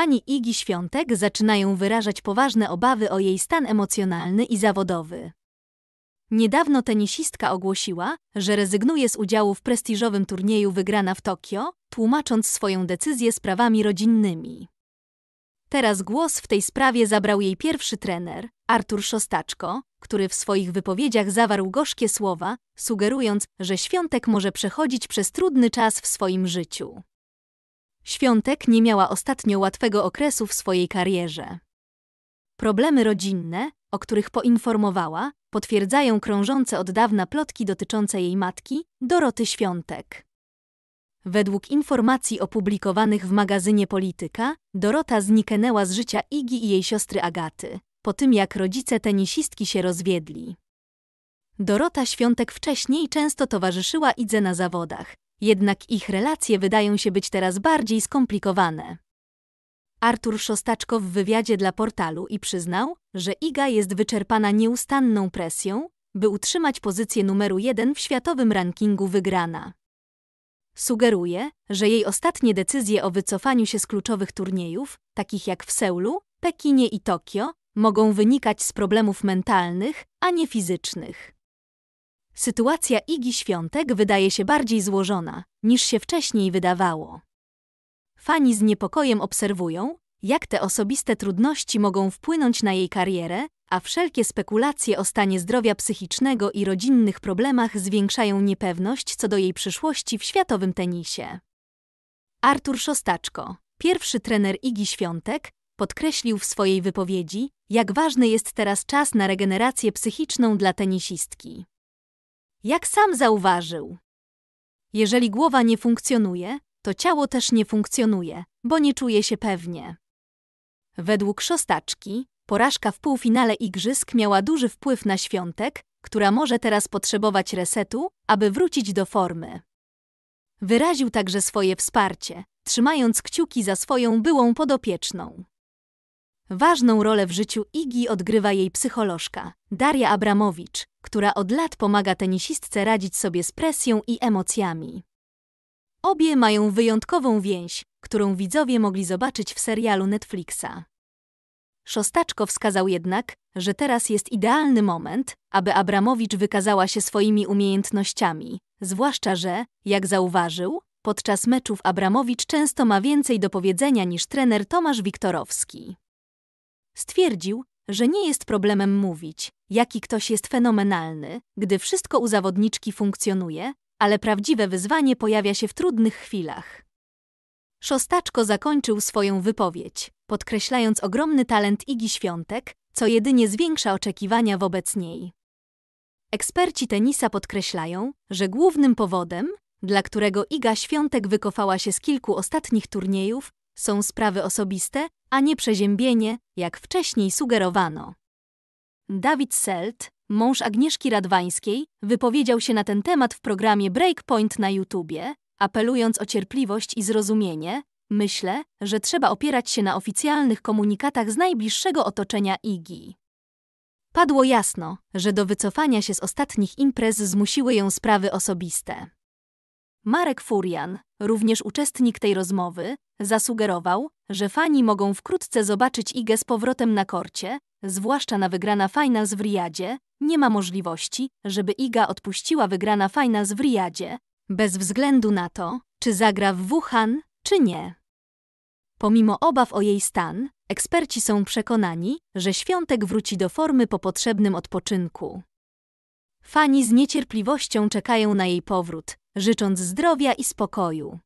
Fani Igi Świątek zaczynają wyrażać poważne obawy o jej stan emocjonalny i zawodowy. Niedawno tenisistka ogłosiła, że rezygnuje z udziału w prestiżowym turnieju wygrana w Tokio, tłumacząc swoją decyzję sprawami rodzinnymi. Teraz głos w tej sprawie zabrał jej pierwszy trener, Artur Szostaczko, który w swoich wypowiedziach zawarł gorzkie słowa, sugerując, że świątek może przechodzić przez trudny czas w swoim życiu. Świątek nie miała ostatnio łatwego okresu w swojej karierze. Problemy rodzinne, o których poinformowała, potwierdzają krążące od dawna plotki dotyczące jej matki, Doroty Świątek. Według informacji opublikowanych w magazynie Polityka, Dorota zniknęła z życia Igi i jej siostry Agaty, po tym jak rodzice tenisistki się rozwiedli. Dorota Świątek wcześniej często towarzyszyła Idze na zawodach, jednak ich relacje wydają się być teraz bardziej skomplikowane. Artur Szostaczko w wywiadzie dla portalu i przyznał, że Iga jest wyczerpana nieustanną presją, by utrzymać pozycję numeru jeden w światowym rankingu wygrana. Sugeruje, że jej ostatnie decyzje o wycofaniu się z kluczowych turniejów, takich jak w Seulu, Pekinie i Tokio, mogą wynikać z problemów mentalnych, a nie fizycznych. Sytuacja Igi Świątek wydaje się bardziej złożona, niż się wcześniej wydawało. Fani z niepokojem obserwują, jak te osobiste trudności mogą wpłynąć na jej karierę, a wszelkie spekulacje o stanie zdrowia psychicznego i rodzinnych problemach zwiększają niepewność co do jej przyszłości w światowym tenisie. Artur Szostaczko, pierwszy trener Igi Świątek, podkreślił w swojej wypowiedzi, jak ważny jest teraz czas na regenerację psychiczną dla tenisistki. Jak sam zauważył. Jeżeli głowa nie funkcjonuje, to ciało też nie funkcjonuje, bo nie czuje się pewnie. Według szostaczki, porażka w półfinale igrzysk miała duży wpływ na świątek, która może teraz potrzebować resetu, aby wrócić do formy. Wyraził także swoje wsparcie, trzymając kciuki za swoją byłą podopieczną. Ważną rolę w życiu Igi odgrywa jej psycholożka, Daria Abramowicz, która od lat pomaga tenisistce radzić sobie z presją i emocjami. Obie mają wyjątkową więź, którą widzowie mogli zobaczyć w serialu Netflixa. Szostaczko wskazał jednak, że teraz jest idealny moment, aby Abramowicz wykazała się swoimi umiejętnościami, zwłaszcza że, jak zauważył, podczas meczów Abramowicz często ma więcej do powiedzenia niż trener Tomasz Wiktorowski. Stwierdził, że nie jest problemem mówić, jaki ktoś jest fenomenalny, gdy wszystko u zawodniczki funkcjonuje, ale prawdziwe wyzwanie pojawia się w trudnych chwilach. Szostaczko zakończył swoją wypowiedź, podkreślając ogromny talent Igi Świątek, co jedynie zwiększa oczekiwania wobec niej. Eksperci tenisa podkreślają, że głównym powodem, dla którego Iga Świątek wykofała się z kilku ostatnich turniejów, są sprawy osobiste, a nie przeziębienie, jak wcześniej sugerowano. Dawid Selt, mąż Agnieszki Radwańskiej, wypowiedział się na ten temat w programie Breakpoint na YouTubie, apelując o cierpliwość i zrozumienie. Myślę, że trzeba opierać się na oficjalnych komunikatach z najbliższego otoczenia IGI. Padło jasno, że do wycofania się z ostatnich imprez zmusiły ją sprawy osobiste. Marek Furian, również uczestnik tej rozmowy, zasugerował, że fani mogą wkrótce zobaczyć Igę z powrotem na korcie, zwłaszcza na wygrana finals w Riyadzie, nie ma możliwości, żeby Iga odpuściła wygrana finals w Riyadzie, bez względu na to, czy zagra w Wuhan, czy nie. Pomimo obaw o jej stan, eksperci są przekonani, że świątek wróci do formy po potrzebnym odpoczynku. Fani z niecierpliwością czekają na jej powrót, życząc zdrowia i spokoju.